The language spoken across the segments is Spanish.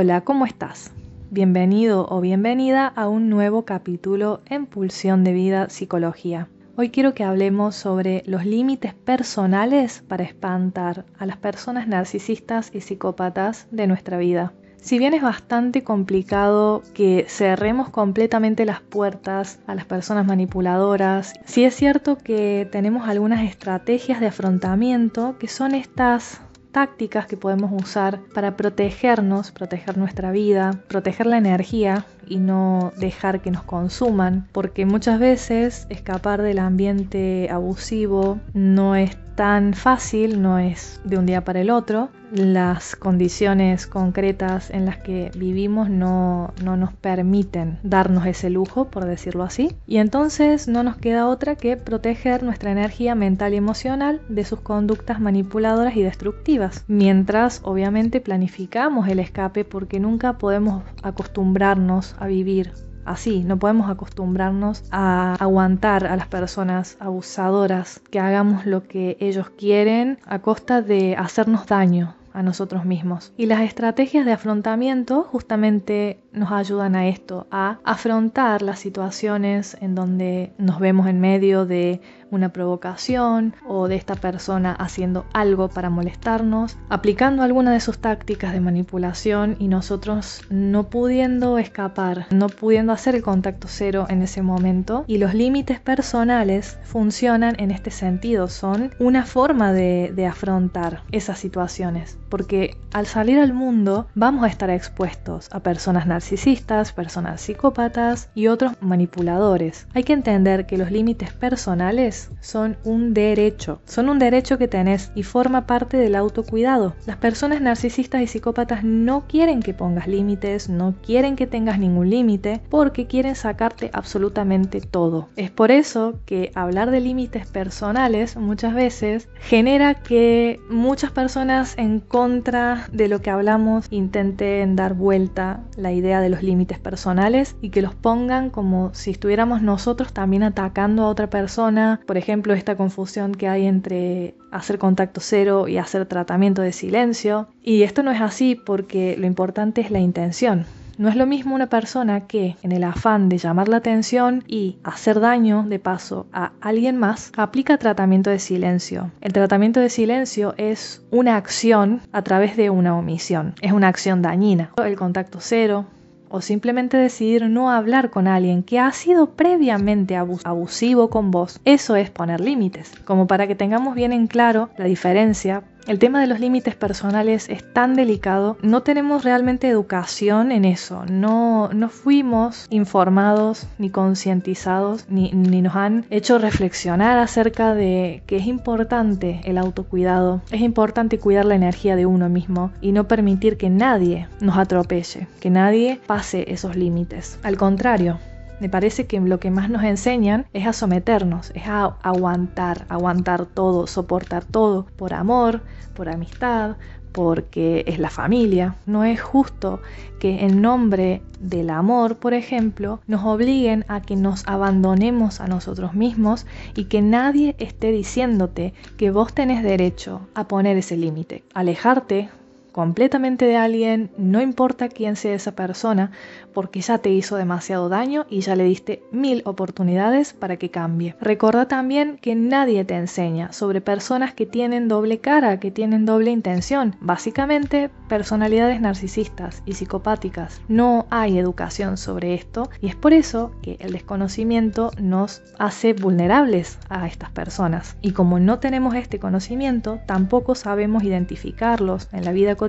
Hola, ¿cómo estás? Bienvenido o bienvenida a un nuevo capítulo en Pulsión de Vida Psicología. Hoy quiero que hablemos sobre los límites personales para espantar a las personas narcisistas y psicópatas de nuestra vida. Si bien es bastante complicado que cerremos completamente las puertas a las personas manipuladoras, sí es cierto que tenemos algunas estrategias de afrontamiento que son estas tácticas que podemos usar para protegernos, proteger nuestra vida, proteger la energía y no dejar que nos consuman, porque muchas veces escapar del ambiente abusivo no es tan fácil, no es de un día para el otro. Las condiciones concretas en las que vivimos no, no, nos permiten darnos ese lujo, por decirlo así. Y entonces no nos queda otra que proteger nuestra energía mental y emocional de sus conductas manipuladoras y destructivas. Mientras obviamente planificamos el escape porque nunca podemos acostumbrarnos a vivir así, no podemos acostumbrarnos a aguantar a las personas abusadoras, que hagamos lo que ellos quieren a costa de hacernos daño a nosotros mismos. Y las estrategias de afrontamiento justamente nos ayudan a esto, a afrontar las situaciones en donde nos vemos en medio de una provocación o de esta persona haciendo algo para molestarnos, aplicando alguna de sus tácticas de manipulación y nosotros no pudiendo escapar, no pudiendo hacer el contacto cero en ese momento. Y los límites personales funcionan en este sentido, son una forma de, de afrontar esas situaciones, porque al salir al mundo vamos a estar expuestos a personas narcisistas, personas psicópatas y otros manipuladores. Hay que entender que los límites personales son un derecho, son un derecho que tenés y forma parte del autocuidado. Las personas narcisistas y psicópatas no quieren que pongas límites, no quieren que tengas ningún límite, porque quieren sacarte absolutamente todo. Es por eso que hablar de límites personales muchas veces genera que muchas personas en contra de lo que hablamos intenten dar vuelta la idea de los límites personales y que los pongan como si estuviéramos nosotros también atacando a otra persona por ejemplo, esta confusión que hay entre hacer contacto cero y hacer tratamiento de silencio. Y esto no es así porque lo importante es la intención. No es lo mismo una persona que, en el afán de llamar la atención y hacer daño de paso a alguien más, aplica tratamiento de silencio. El tratamiento de silencio es una acción a través de una omisión. Es una acción dañina. El contacto cero, o simplemente decidir no hablar con alguien que ha sido previamente abusivo con vos, eso es poner límites, como para que tengamos bien en claro la diferencia el tema de los límites personales es tan delicado, no tenemos realmente educación en eso, no, fuimos informados ni concientizados, ni, ni nos han hecho reflexionar acerca de que es importante el autocuidado, es importante cuidar la energía de uno mismo y no permitir que nadie nos atropelle, que nadie pase esos límites. Al contrario, me parece que lo que más nos enseñan es a someternos, es a aguantar, aguantar todo, soportar todo, por amor, por amistad, porque es la familia. No es justo que en nombre del amor, por ejemplo, nos obliguen a que nos abandonemos a nosotros mismos y que nadie esté diciéndote que vos tenés derecho a poner ese límite. Alejarte completamente de alguien, no importa quién sea esa persona, porque ya te hizo demasiado daño y ya le diste mil oportunidades para que cambie. Recuerda también que nadie te enseña sobre personas que tienen doble cara, que tienen doble intención, básicamente personalidades narcisistas y psicopáticas. No hay educación sobre esto y es por eso que el desconocimiento nos hace vulnerables a estas personas. Y como no tenemos este conocimiento, tampoco sabemos identificarlos en la vida cotidiana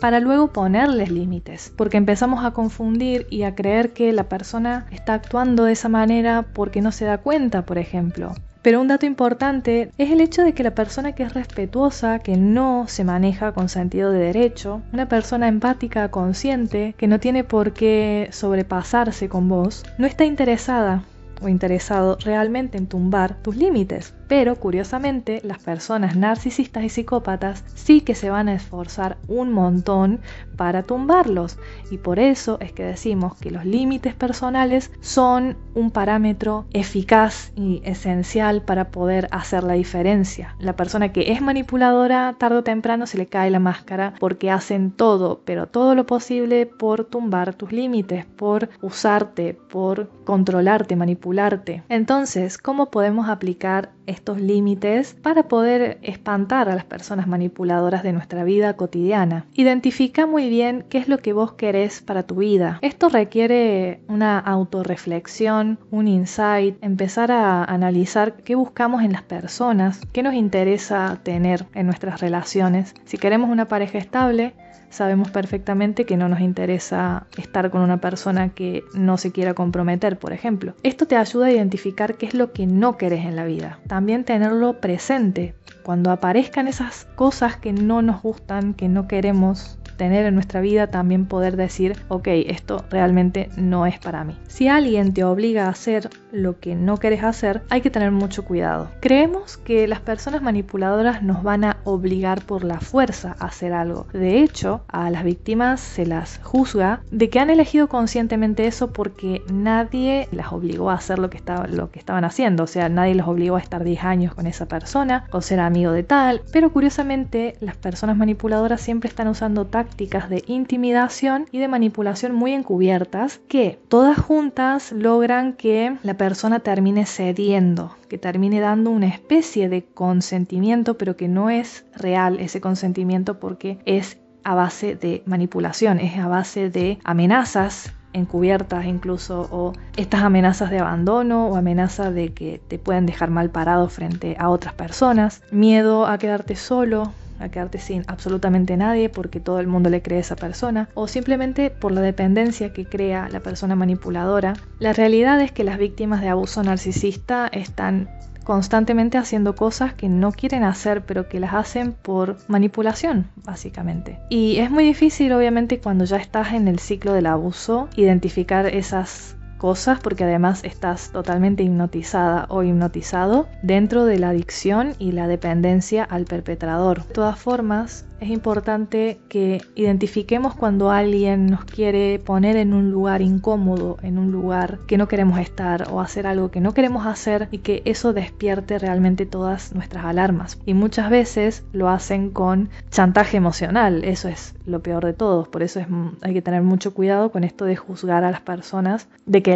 para luego ponerles límites, porque empezamos a confundir y a creer que la persona está actuando de esa manera porque no se da cuenta, por ejemplo. Pero un dato importante es el hecho de que la persona que es respetuosa, que no se maneja con sentido de derecho, una persona empática, consciente, que no tiene por qué sobrepasarse con vos, no está interesada o interesado realmente en tumbar tus límites. Pero curiosamente, las personas narcisistas y psicópatas sí que se van a esforzar un montón para tumbarlos. Y por eso es que decimos que los límites personales son un parámetro eficaz y esencial para poder hacer la diferencia. La persona que es manipuladora, tarde o temprano se le cae la máscara porque hacen todo, pero todo lo posible por tumbar tus límites, por usarte, por controlarte, manipularte. Entonces, ¿cómo podemos aplicar estos límites para poder espantar a las personas manipuladoras de nuestra vida cotidiana. Identifica muy bien qué es lo que vos querés para tu vida. Esto requiere una autorreflexión, un insight, empezar a analizar qué buscamos en las personas, qué nos interesa tener en nuestras relaciones. Si queremos una pareja estable, sabemos perfectamente que no nos interesa estar con una persona que no se quiera comprometer, por ejemplo. Esto te ayuda a identificar qué es lo que no querés en la vida. También tenerlo presente cuando aparezcan esas cosas que no nos gustan, que no queremos tener en nuestra vida, también poder decir, ok, esto realmente no es para mí. Si alguien te obliga a hacer lo que no querés hacer, hay que tener mucho cuidado. Creemos que las personas manipuladoras nos van a obligar por la fuerza a hacer algo. De hecho, a las víctimas se las juzga de que han elegido conscientemente eso porque nadie las obligó a hacer lo que, estaban haciendo. O sea, nadie los obligó a estar 10 años con esa persona, o amigo de tal, pero curiosamente las personas manipuladoras siempre están usando tácticas de intimidación y de manipulación muy encubiertas que todas juntas logran que la persona termine cediendo, que termine dando una especie de consentimiento, pero que no es real ese consentimiento porque es a base de manipulación, es a base de amenazas encubiertas incluso, o estas amenazas de abandono o amenaza de que te pueden dejar mal parado frente a otras personas, miedo a quedarte solo, a quedarte sin absolutamente nadie porque todo el mundo le cree a esa persona, o simplemente por la dependencia que crea la persona manipuladora. La realidad es que las víctimas de abuso narcisista están constantemente haciendo cosas que no quieren hacer, pero que las hacen por manipulación, básicamente. Y es muy difícil, obviamente, cuando ya estás en el ciclo del abuso, identificar esas cosas porque además estás totalmente hipnotizada o hipnotizado dentro de la adicción y la dependencia al perpetrador. De todas formas, es importante que identifiquemos cuando alguien nos quiere poner en un lugar incómodo, en un lugar que no queremos estar o hacer algo que no queremos hacer y que eso despierte realmente todas nuestras alarmas. Y muchas veces lo hacen con chantaje emocional, eso es lo peor de todos, por eso es, hay que tener mucho cuidado con esto de juzgar a las personas de que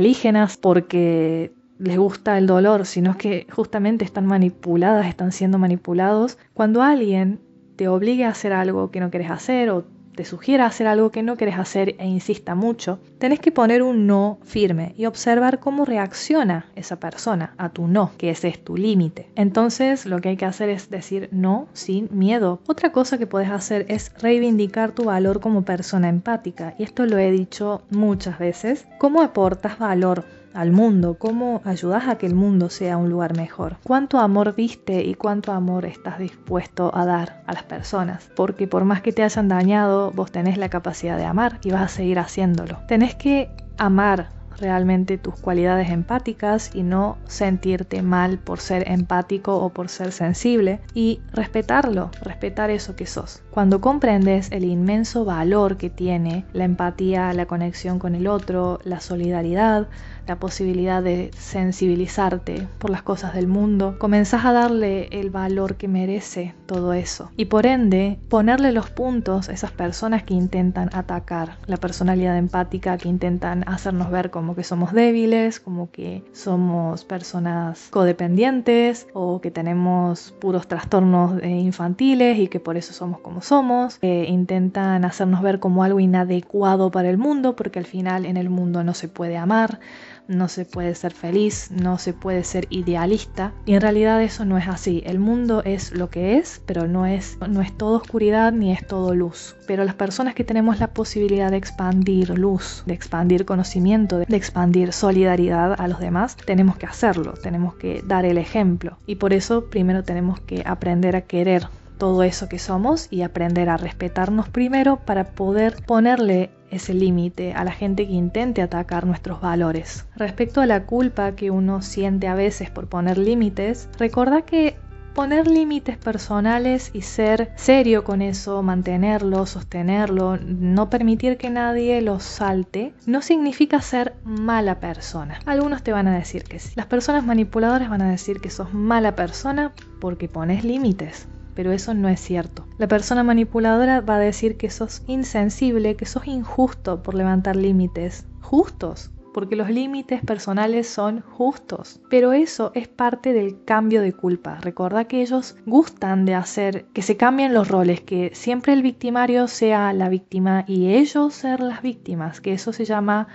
porque les gusta el dolor, sino que justamente están manipuladas, están siendo manipulados. Cuando alguien te obligue a hacer algo que no quieres hacer o te sugiera hacer algo que no quieres hacer e insista mucho, tenés que poner un no firme y observar cómo reacciona esa persona a tu no, que ese es tu límite. Entonces lo que hay que hacer es decir no sin miedo. Otra cosa que puedes hacer es reivindicar tu valor como persona empática y esto lo he dicho muchas veces. ¿Cómo aportas valor? al mundo, cómo ayudas a que el mundo sea un lugar mejor, cuánto amor viste y cuánto amor estás dispuesto a dar a las personas, porque por más que te hayan dañado, vos tenés la capacidad de amar y vas a seguir haciéndolo. Tenés que amar realmente tus cualidades empáticas y no sentirte mal por ser empático o por ser sensible y respetarlo, respetar eso que sos. Cuando comprendes el inmenso valor que tiene la empatía, la conexión con el otro, la solidaridad, la posibilidad de sensibilizarte por las cosas del mundo, comenzás a darle el valor que merece todo eso. Y por ende, ponerle los puntos a esas personas que intentan atacar la personalidad empática, que intentan hacernos ver como que somos débiles, como que somos personas codependientes o que tenemos puros trastornos eh, infantiles y que por eso somos como somos, que eh, intentan hacernos ver como algo inadecuado para el mundo, porque al final en el mundo no se puede amar, no se puede ser feliz, no se puede ser idealista. Y en realidad eso no es así. El mundo es lo que es, pero no es, no es todo oscuridad ni es todo luz. Pero las personas que tenemos la posibilidad de expandir luz, de expandir conocimiento, de expandir solidaridad a los demás, tenemos que hacerlo, tenemos que dar el ejemplo. Y por eso primero tenemos que aprender a querer todo eso que somos y aprender a respetarnos primero para poder ponerle ese límite a la gente que intente atacar nuestros valores. Respecto a la culpa que uno siente a veces por poner límites, recordá que poner límites personales y ser serio con eso, mantenerlo, sostenerlo, no permitir que nadie lo salte, no significa ser mala persona. Algunos te van a decir que sí. Las personas manipuladoras van a decir que sos mala persona porque pones límites pero eso no es cierto. La persona manipuladora va a decir que sos insensible, que sos injusto por levantar límites. ¿Justos? porque los límites personales son justos. Pero eso es parte del cambio de culpa. Recuerda que ellos gustan de hacer que se cambien los roles, que siempre el victimario sea la víctima y ellos ser las víctimas, que eso se llama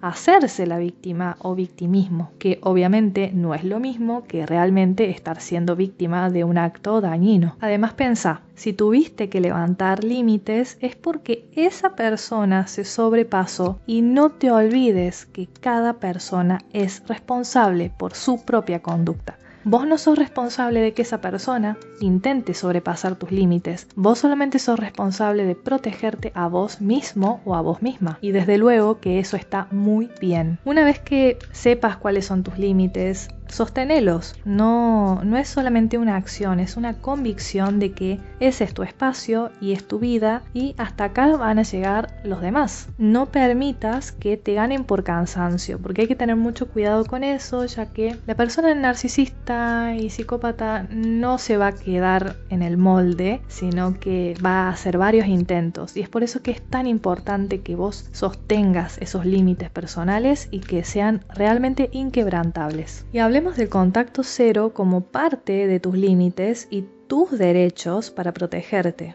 hacerse la víctima o victimismo, que obviamente no es lo mismo que realmente estar siendo víctima de un acto dañino. Además, pensá, si tuviste que levantar límites es porque esa persona se sobrepasó y no te olvides que cada persona es responsable por su propia conducta. Vos no sos responsable de que esa persona intente sobrepasar tus límites. Vos solamente sos responsable de protegerte a vos mismo o a vos misma. Y desde luego que eso está muy bien. Una vez que sepas cuáles son tus límites, sostenelos. No, no es solamente una acción, es una convicción de que ese es tu espacio y es tu vida y hasta acá van a llegar los demás. No permitas que te ganen por cansancio, porque hay que tener mucho cuidado con eso, ya que la persona narcisista y psicópata no se va a quedar en el molde, sino que va a hacer varios intentos. Y es por eso que es tan importante que vos sostengas esos límites personales y que sean realmente inquebrantables. Hablemos del contacto cero como parte de tus límites y tus derechos para protegerte.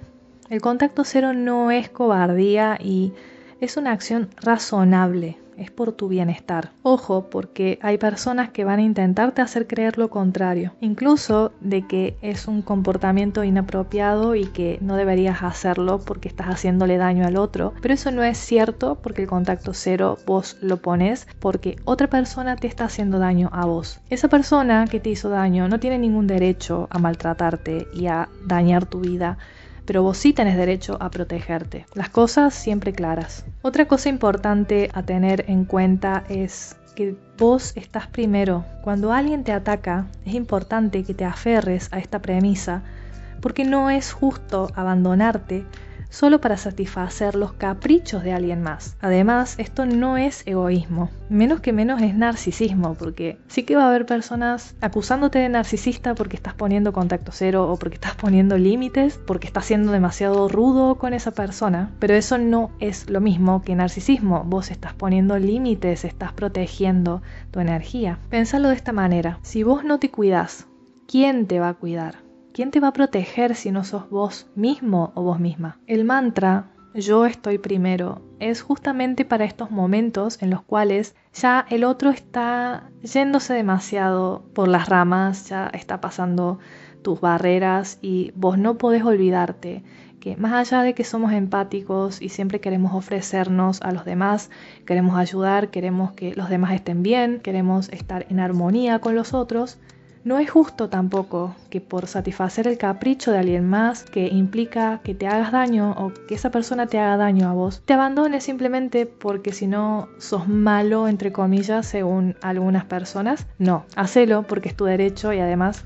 El contacto cero no es cobardía y es una acción razonable es por tu bienestar. Ojo, porque hay personas que van a intentarte hacer creer lo contrario, incluso de que es un comportamiento inapropiado y que no deberías hacerlo porque estás haciéndole daño al otro, pero eso no es cierto porque el contacto cero vos lo pones porque otra persona te está haciendo daño a vos. Esa persona que te hizo daño no tiene ningún derecho a maltratarte y a dañar tu vida pero vos sí tenés derecho a protegerte. Las cosas siempre claras. Otra cosa importante a tener en cuenta es que vos estás primero. Cuando alguien te ataca, es importante que te aferres a esta premisa porque no es justo abandonarte solo para satisfacer los caprichos de alguien más. Además, esto no es egoísmo, menos que menos es narcisismo, porque sí que va a haber personas acusándote de narcisista porque estás poniendo contacto cero o porque estás poniendo límites, porque estás siendo demasiado rudo con esa persona, pero eso no es lo mismo que narcisismo, vos estás poniendo límites, estás protegiendo tu energía. Pensalo de esta manera, si vos no te cuidas, ¿quién te va a cuidar? ¿Quién te va a proteger si no sos vos mismo o vos misma? El mantra yo estoy primero es justamente para estos momentos en los cuales ya el otro está yéndose demasiado por las ramas, ya está pasando tus barreras y vos no podés olvidarte que más allá de que somos empáticos y siempre queremos ofrecernos a los demás, queremos ayudar, queremos que los demás estén bien, queremos estar en armonía con los otros, no es justo tampoco que por satisfacer el capricho de alguien más, que implica que te hagas daño o que esa persona te haga daño a vos, te abandones simplemente porque si no sos malo, entre comillas, según algunas personas. No, hacelo porque es tu derecho y además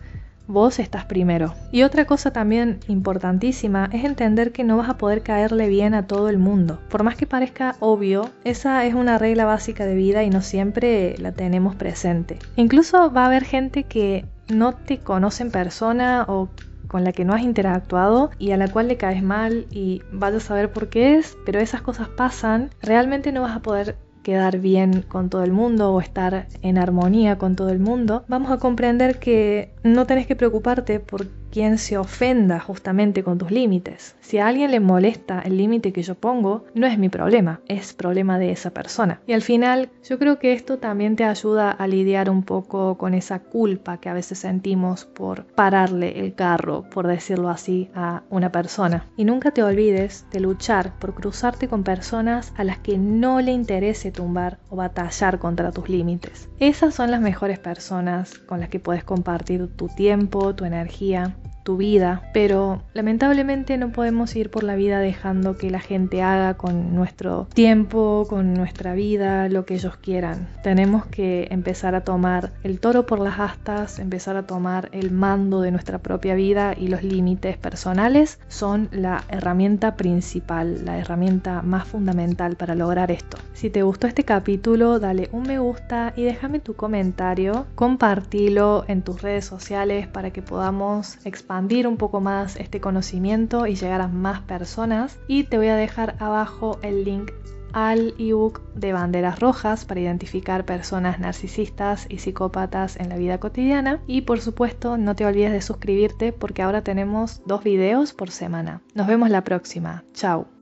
Vos estás primero. Y otra cosa también importantísima es entender que no vas a poder caerle bien a todo el mundo. Por más que parezca obvio, esa es una regla básica de vida y no siempre la tenemos presente. Incluso va a haber gente que no te conoce en persona o con la que no has interactuado y a la cual le caes mal y vas a saber por qué es, pero esas cosas pasan, realmente no vas a poder quedar bien con todo el mundo o estar en armonía con todo el mundo, vamos a comprender que no tenés que preocuparte por quien se ofenda justamente con tus límites. Si a alguien le molesta el límite que yo pongo, no es mi problema, es problema de esa persona. Y al final, yo creo que esto también te ayuda a lidiar un poco con esa culpa que a veces sentimos por pararle el carro, por decirlo así, a una persona. Y nunca te olvides de luchar por cruzarte con personas a las que no le interese tumbar o batallar contra tus límites. Esas son las mejores personas con las que puedes compartir tu tiempo, tu energía vida, pero lamentablemente no podemos ir por la vida dejando que la gente haga con nuestro tiempo, con nuestra vida, lo que ellos quieran. Tenemos que empezar a tomar el toro por las astas, empezar a tomar el mando de nuestra propia vida y los límites personales son la herramienta principal, la herramienta más fundamental para lograr esto. Si te gustó este capítulo, dale un me gusta y déjame tu comentario, compartilo en tus redes sociales para que podamos expandir un poco más este conocimiento y llegar a más personas. Y te voy a dejar abajo el link al ebook de banderas rojas para identificar personas narcisistas y psicópatas en la vida cotidiana. Y por supuesto, no te olvides de suscribirte porque ahora tenemos dos videos por semana. Nos vemos la próxima. Chao.